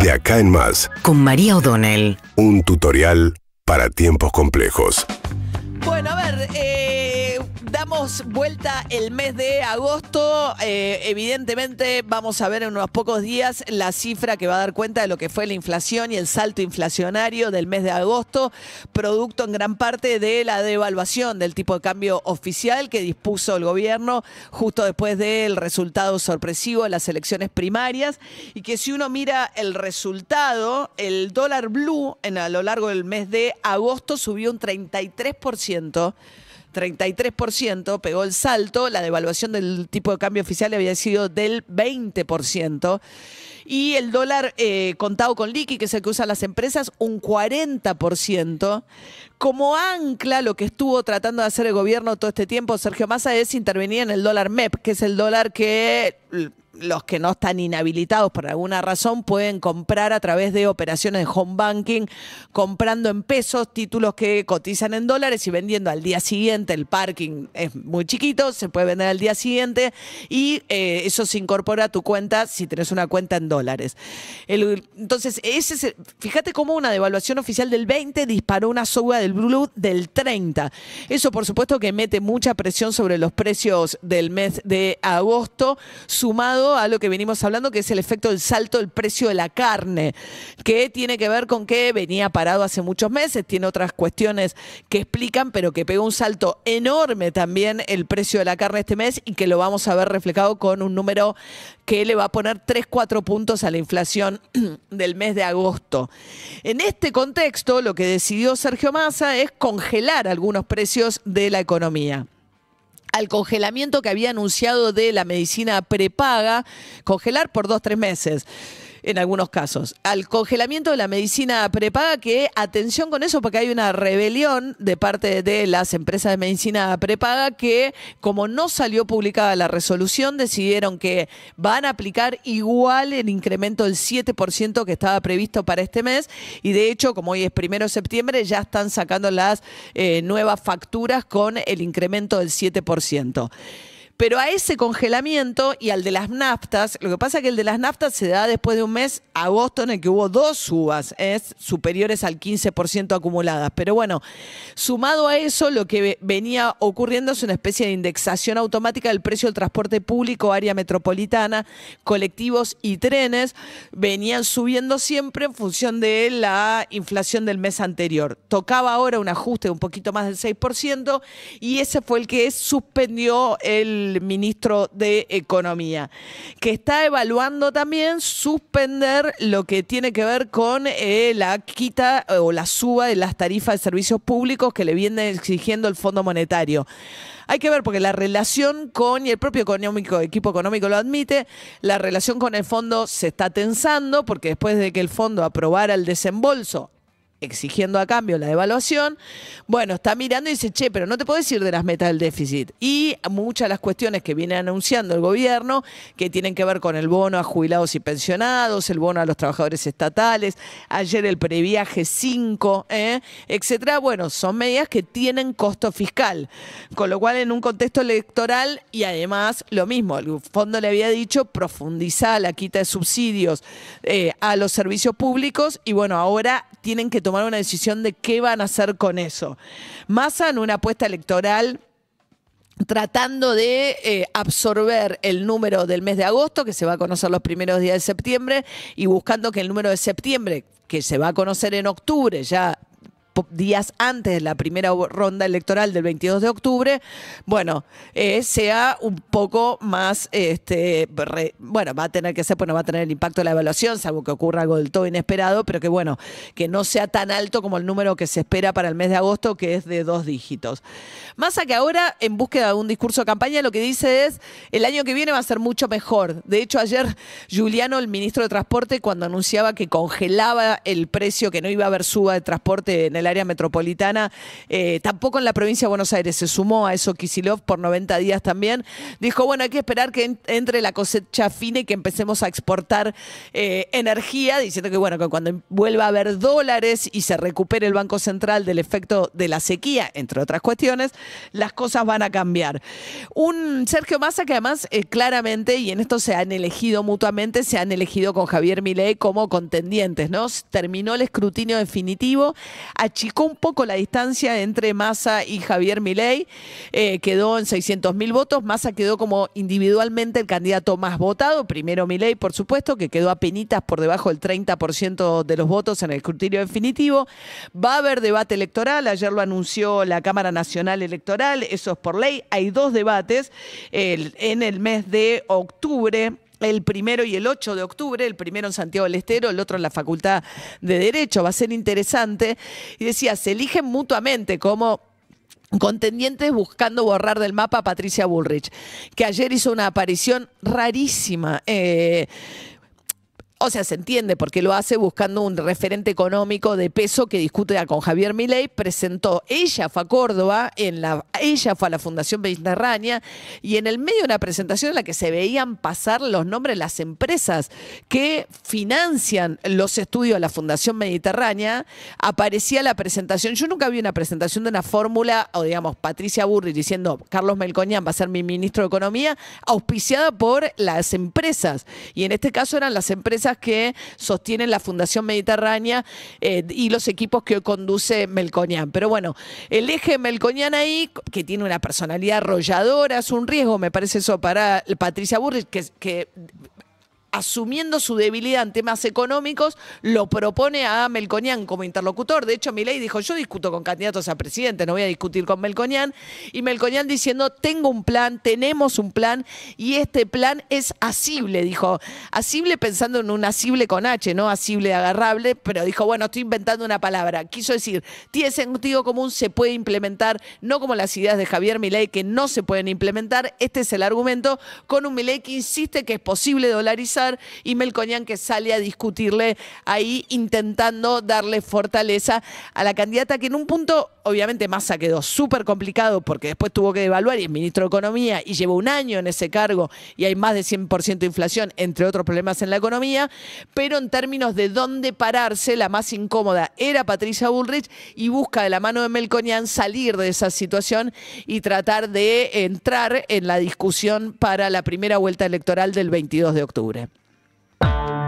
De acá en más. Con María O'Donnell. Un tutorial para tiempos complejos. Bueno, a ver, eh, estamos vuelta el mes de agosto. Eh, evidentemente vamos a ver en unos pocos días la cifra que va a dar cuenta de lo que fue la inflación y el salto inflacionario del mes de agosto, producto en gran parte de la devaluación del tipo de cambio oficial que dispuso el gobierno justo después del resultado sorpresivo de las elecciones primarias y que si uno mira el resultado, el dólar blue en, a lo largo del mes de agosto subió un 33%. 33%, pegó el salto, la devaluación del tipo de cambio oficial había sido del 20%, y el dólar eh, contado con liqui, que es el que usan las empresas, un 40%. Como ancla, lo que estuvo tratando de hacer el gobierno todo este tiempo, Sergio Massa, es intervenir en el dólar MEP, que es el dólar que los que no están inhabilitados por alguna razón pueden comprar a través de operaciones de home banking, comprando en pesos títulos que cotizan en dólares y vendiendo al día siguiente. El parking es muy chiquito, se puede vender al día siguiente y eh, eso se incorpora a tu cuenta si tenés una cuenta en dólares. entonces, ese fíjate cómo una devaluación oficial del 20 disparó una suba del blue del 30. Eso, por supuesto, que mete mucha presión sobre los precios del mes de agosto, sumado a lo que venimos hablando, que es el efecto del salto del precio de la carne, que tiene que ver con que venía parado hace muchos meses, tiene otras cuestiones que explican, pero que pegó un salto enorme también el precio de la carne este mes y que lo vamos a ver reflejado con un número que le va a poner 3, 4 puntos a la inflación del mes de agosto. En este contexto, lo que decidió Sergio Massa es congelar algunos precios de la economía al congelamiento que había anunciado de la medicina prepaga, congelar por dos, tres meses en algunos casos. Al congelamiento de la medicina prepaga, que atención con eso, porque hay una rebelión de parte de las empresas de medicina prepaga que, como no salió publicada la resolución, decidieron que van a aplicar igual el incremento del 7% que estaba previsto para este mes. Y de hecho, como hoy es primero de septiembre, ya están sacando las eh, nuevas facturas con el incremento del 7%. Pero a ese congelamiento y al de las naftas, lo que pasa es que el de las naftas se da después de un mes, agosto, en el que hubo dos subas superiores al 15% acumuladas. Pero bueno, sumado a eso, lo que venía ocurriendo es una especie de indexación automática del precio del transporte público, área metropolitana, colectivos y trenes, venían subiendo siempre en función de la inflación del mes anterior. Tocaba ahora un ajuste de un poquito más del 6% y ese fue el que suspendió el ministro de Economía, que está evaluando también suspender lo que tiene que ver con eh, la quita eh, o la suba de las tarifas de servicios públicos que le viene exigiendo el Fondo Monetario. Hay que ver, porque la relación con, y el propio económico, equipo económico lo admite, la relación con el fondo se está tensando, porque después de que el fondo aprobara el desembolso exigiendo a cambio la devaluación, bueno, está mirando y dice, che, pero no te podés ir de las metas del déficit. Y muchas de las cuestiones que viene anunciando el gobierno, que tienen que ver con el bono a jubilados y pensionados, el bono a los trabajadores estatales, ayer el previaje 5, ¿eh? etcétera, bueno, son medidas que tienen costo fiscal. Con lo cual, en un contexto electoral, y además, lo mismo, el fondo le había dicho profundizar la quita de subsidios eh, a los servicios públicos, y bueno, ahora tienen que tomar una decisión de qué van a hacer con eso. Massa en una apuesta electoral tratando de eh, absorber el número del mes de agosto, que se va a conocer los primeros días de septiembre, y buscando que el número de septiembre, que se va a conocer en octubre, ya días antes de la primera ronda electoral del 22 de octubre, bueno, eh, sea un poco más, este, bueno, va a tener que ser, bueno, va a tener el impacto de la evaluación, salvo que ocurra algo del todo inesperado, pero que bueno, que no sea tan alto como el número que se espera para el mes de agosto, que es de dos dígitos. Más a que ahora, en búsqueda de un discurso de campaña, lo que dice es, el año que viene va a ser mucho mejor. De hecho, ayer Juliano, el ministro de Transporte, cuando anunciaba que congelaba el precio, que no iba a haber suba de transporte en el el área metropolitana, eh, tampoco en la provincia de Buenos Aires, se sumó a eso Kisilov por 90 días también, dijo, bueno, hay que esperar que entre la cosecha fina y que empecemos a exportar eh, energía, diciendo que bueno, que cuando vuelva a haber dólares y se recupere el Banco Central del efecto de la sequía, entre otras cuestiones, las cosas van a cambiar. Un Sergio Massa que además eh, claramente, y en esto se han elegido mutuamente, se han elegido con Javier Milei como contendientes, ¿no? Terminó el escrutinio definitivo, achicó un poco la distancia entre Massa y Javier Milei, eh, quedó en 600 mil votos, Massa quedó como individualmente el candidato más votado, primero Milei, por supuesto, que quedó a penitas por debajo del 30% de los votos en el escrutinio definitivo. Va a haber debate electoral, ayer lo anunció la Cámara Nacional Electoral, eso es por ley, hay dos debates en el mes de octubre el primero y el 8 de octubre, el primero en Santiago del Estero, el otro en la Facultad de Derecho, va a ser interesante. Y decía, se eligen mutuamente como contendientes buscando borrar del mapa a Patricia Bullrich, que ayer hizo una aparición rarísima. Eh, o sea, se entiende porque lo hace buscando un referente económico de peso que discute con Javier Milei, presentó, ella fue a Córdoba, en la, ella fue a la Fundación Mediterránea y en el medio de una presentación en la que se veían pasar los nombres de las empresas que financian los estudios de la Fundación Mediterránea, aparecía la presentación, yo nunca vi una presentación de una fórmula, o digamos, Patricia Burri diciendo, Carlos Melcoñán va a ser mi ministro de Economía, auspiciada por las empresas. Y en este caso eran las empresas que sostienen la Fundación Mediterránea eh, y los equipos que hoy conduce Melconian. Pero bueno, el eje Melconian ahí, que tiene una personalidad arrolladora, es un riesgo, me parece eso, para Patricia Burrich, que asumiendo su debilidad en temas económicos, lo propone a Melconian como interlocutor. De hecho, Milei dijo, yo discuto con candidatos a presidente, no voy a discutir con Melconian. Y Melconian diciendo, tengo un plan, tenemos un plan, y este plan es asible, dijo. Asible pensando en un asible con H, no asible agarrable, pero dijo, bueno, estoy inventando una palabra. Quiso decir, tiene sentido común, se puede implementar, no como las ideas de Javier Milei que no se pueden implementar. Este es el argumento con un Milei que insiste que es posible dolarizar y Melconian que sale a discutirle ahí intentando darle fortaleza a la candidata que en un punto obviamente Massa quedó súper complicado porque después tuvo que devaluar y es ministro de Economía y llevó un año en ese cargo y hay más de 100% de inflación, entre otros problemas en la economía, pero en términos de dónde pararse, la más incómoda era Patricia Bullrich y busca de la mano de Melconian salir de esa situación y tratar de entrar en la discusión para la primera vuelta electoral del 22 de octubre. Bye.